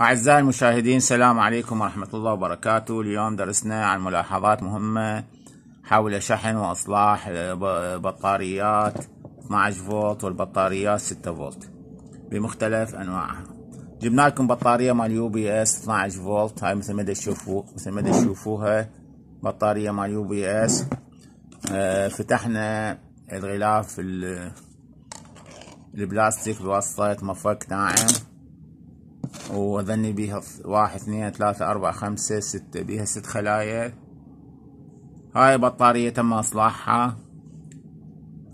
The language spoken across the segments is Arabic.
أعزائي المشاهدين السلام عليكم ورحمة الله وبركاته اليوم درسنا عن ملاحظات مهمة حول شحن وإصلاح بطاريات 12 فولت والبطاريات 6 فولت بمختلف أنواعها جبنا لكم بطارية مال يو بي اس 12 فولت هاي مثل ما تشوفوا مثل ما تشوفوها بطارية مال يو بي اس آه، فتحنا الغلاف البلاستيك بواسطة مفك ناعم واظني بيها واحد اثنين ثلاثة أربعة خمسة ستة بيها ست خلايا هاي بطارية تم إصلاحها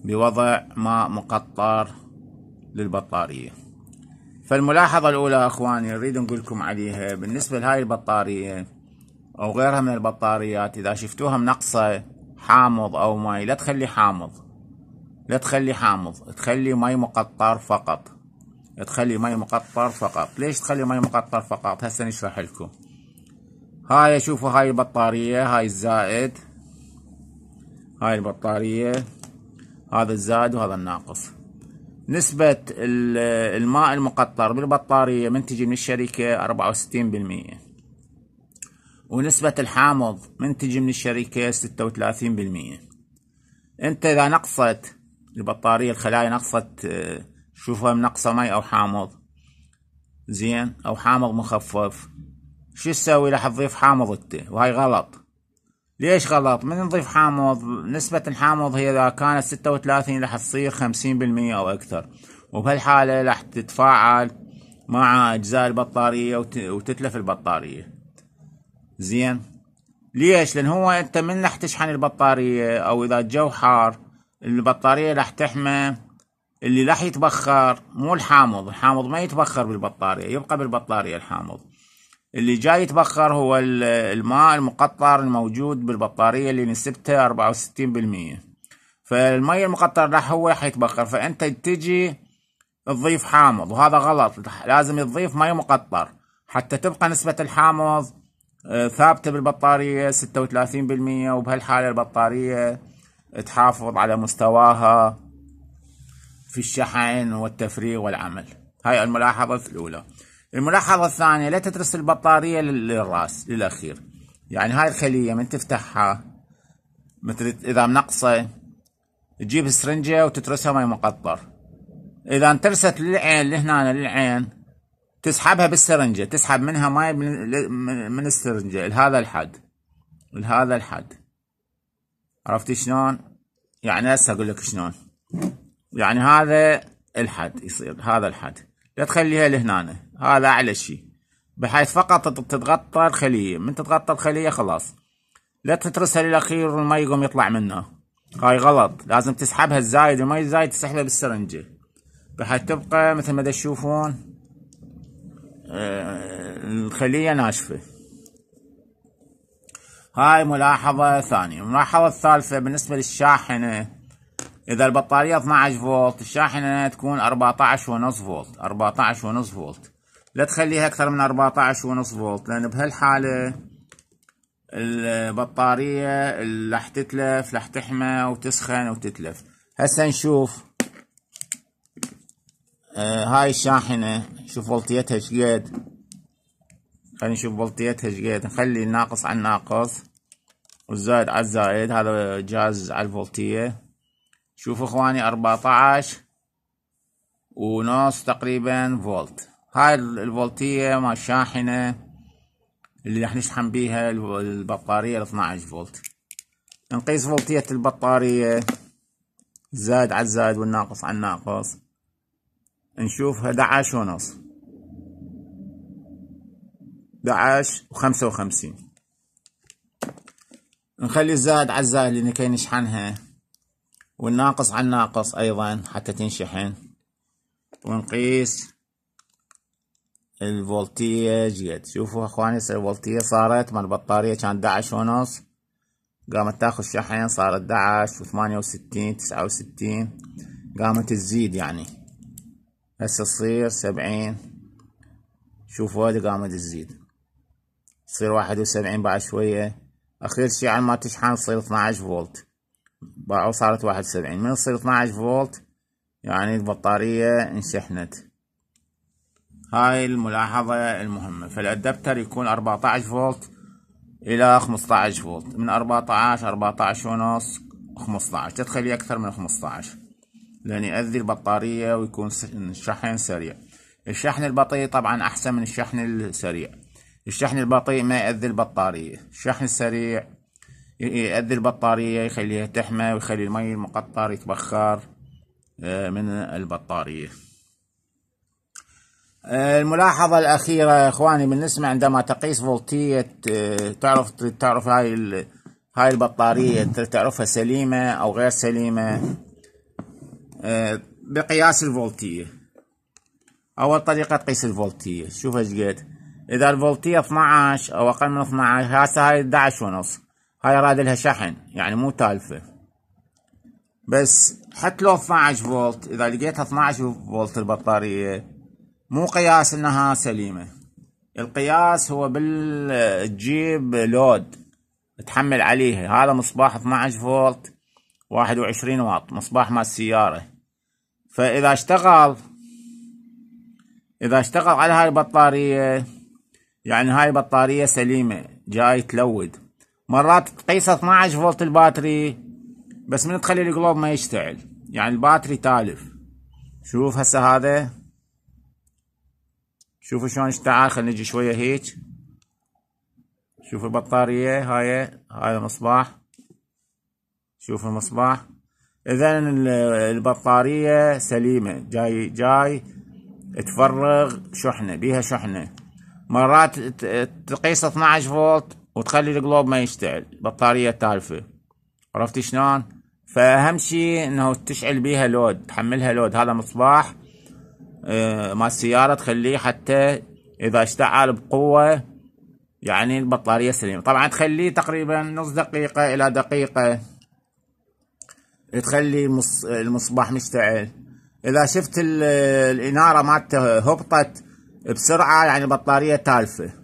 بوضع ماء مقطر للبطارية فالملاحظة الأولى أخواني أريد نقول لكم عليها بالنسبة لهاي البطارية أو غيرها من البطاريات إذا شفتوها منقصة حامض أو ماي لا تخلي حامض لا تخلي حامض تخلي ماي مقطر فقط تخلي مي مقطر فقط ليش تخلي مي مقطر فقط هسه نشرح لكم هاي شوفوا هاي البطارية هاي الزائد هاي البطارية هذا الزائد وهذا الناقص نسبة الماء المقطر بالبطارية من تجي من الشركة أربعة وستين بالمية ونسبة الحامض من تجي من الشركة ستة وثلاثين بالمية انت اذا نقصت البطارية الخلايا نقصت آه، شوفوا منقصة مي أو حامض زين أو حامض مخفف شو تسوي راح تضيف حامض انت وهاي غلط ليش غلط من نضيف حامض نسبة الحامض هي إذا كانت ستة وثلاثين راح تصير خمسين بالمية أو أكثر وبهالحالة راح تتفاعل مع أجزاء البطارية وتتلف البطارية زين ليش لأن هو أنت من راح تشحن البطارية أو إذا الجو حار البطارية راح تحمى اللي راح يتبخر مو الحامض الحامض ما يتبخر بالبطارية يبقى بالبطارية الحامض اللي جاي يتبخر هو الماء المقطر الموجود بالبطارية اللي نسبته أربعة وستين بالمية فالمي المقطر راح هو راح يتبخر فأنت تجي تضيف حامض وهذا غلط لازم تضيف ماء مقطر حتى تبقى نسبة الحامض آه، ثابتة بالبطارية ستة بالمية وبهالحالة البطارية تحافظ على مستواها في الشحن والتفريغ والعمل هاي الملاحظة الأولى الملاحظة الثانية لا تترس البطارية للرأس للأخير يعني هاي الخلية من تفتحها مثل إذا منقصة تجيب سرنجة وتترسها ماي مقطر إذا انترست للعين لهنا للعين تسحبها بالسرنجة تسحب منها ماي من, من السرنجة لهذا الحد لهذا الحد عرفتي شلون؟ يعني هسه اقول لك شلون يعني هذا الحد يصير هذا الحد لا تخليها لهنا هذا اعلى شيء بحيث فقط تتغطى الخليه من تتغطى الخليه خلاص لا تترسها للاخير والماء يقوم يطلع منها هاي غلط لازم تسحبها الزايد المي الزايد تسحبها بالسرنجه بحيث تبقى مثل ما تشوفون آه، الخليه ناشفه هاي ملاحظة ثانية الملاحظة الثالثة بالنسبة للشاحنة إذا البطارية 12 فولت الشاحنة تكون 14 ونص فولت 14 ونص فولت لا تخليها أكثر من 14 ونص فولت لأن بهالحالة البطارية راح تتلف راح تحمى وتسخن وتتلف هسه نشوف آه هاي الشاحنة شوف فولتيتها شقد خلينا نشوف فولتيتها شقد نخلي الناقص على الناقص والزائد على الزائد هذا جاز على الفولتية شوفوا اخواني 14 ونص تقريبا فولت هاي الفولتية مال الشاحنة اللي راح نشحن بيها البطارية 12 فولت نقيس فولتية البطارية زاد على الزاد والناقص على الناقص نشوف 11 ونص 11 و55 نخلي الزاد على الزاد لكي نشحنها والناقص على الناقص أيضا حتى تنشحن ونقيس الفولتية جيت شوفوا أخواني الفولتية صارت مال البطارية كان 11 ونص قامت تاخذ شحن صار 11 و68 69 قامت تزيد يعني هسه تصير 70 شوفوا هذي قامت تزيد تصير 71 بعد شوية أخير شيء على ما تشحن تصير 12 فولت وصارت واحد وسبعين من تصير 12 فولت يعني البطارية انشحنت هاي الملاحظة المهمة فالادابتر يكون 14 فولت الى 15 فولت من 14 14 ونص 15 تدخلي اكثر من 15 لان يأذي البطارية ويكون الشحن سريع الشحن البطيء طبعا احسن من الشحن السريع الشحن البطيء ما يأذي البطارية الشحن السريع يأذي البطارية يخليها تحمى ويخلي المي المقطر يتبخر آه، من البطارية آه، الملاحظة الأخيرة يا إخواني بالنسبة عندما تقيس فولتية آه، تعرف تعرف هاي هاي البطارية تعرفها سليمة أو غير سليمة بقياس الفولتية أول طريقة تقيس الفولتية شوف ايش قد إذا الفولتية 12 أو أقل من 12 هسه هاي 11 ونص هاي راد لها شحن يعني مو تالفه بس حتى لو 12 فولت اذا لقيتها 12 فولت البطاريه مو قياس انها سليمه القياس هو بالجيب لود تحمل عليها هذا مصباح 12 فولت 21 واط مصباح مال السياره فاذا اشتغل اذا اشتغل على هاي البطاريه يعني هاي البطاريه سليمه جاي تلود مرات تقيسه 12 فولت الباتري بس من تخلي القلوب ما يشتعل يعني الباتري تالف شوف هسه هذا شوفوا شلون اشتعل خلينا نجي شويه هيك شوفوا البطاريه هاي هاي المصباح شوفوا المصباح اذا البطاريه سليمه جاي جاي تفرغ شحنه بيها شحنه مرات تقيس 12 فولت وتخلي الجلوب ما يشتعل بطارية تالفة عرفت شلون فأهم شي انه تشعل بيها لود تحملها لود هذا مصباح اه مال السيارة تخليه حتى اذا اشتعل بقوة يعني البطارية سليمة طبعا تخليه تقريبا نص دقيقة الى دقيقة تخلي المصباح مشتعل اذا شفت الانارة مالته هبطت بسرعة يعني البطارية تالفة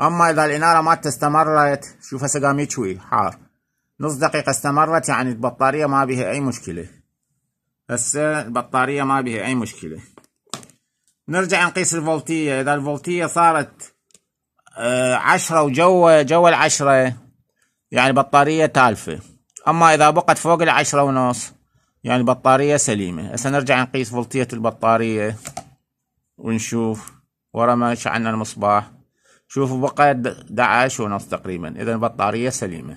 أما إذا الإنارة ما استمرت شوف هسه قام يشوي حار نص دقيقة استمرت يعني البطارية ما بها أي مشكلة هسه البطارية ما بها أي مشكلة نرجع نقيس الفولتية إذا الفولتية صارت آه، عشرة وجوا جوا العشرة يعني بطارية تالفة أما إذا بقت فوق العشرة ونص يعني بطارية سليمة هسه نرجع نقيس فولتية البطارية ونشوف ورا ما شعلنا المصباح شوفوا بقي دعة ونص تقريبا إذا البطارية سليمة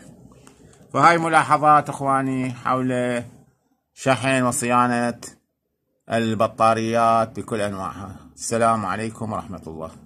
فهاي ملاحظات إخواني حول شحن وصيانة البطاريات بكل أنواعها السلام عليكم ورحمة الله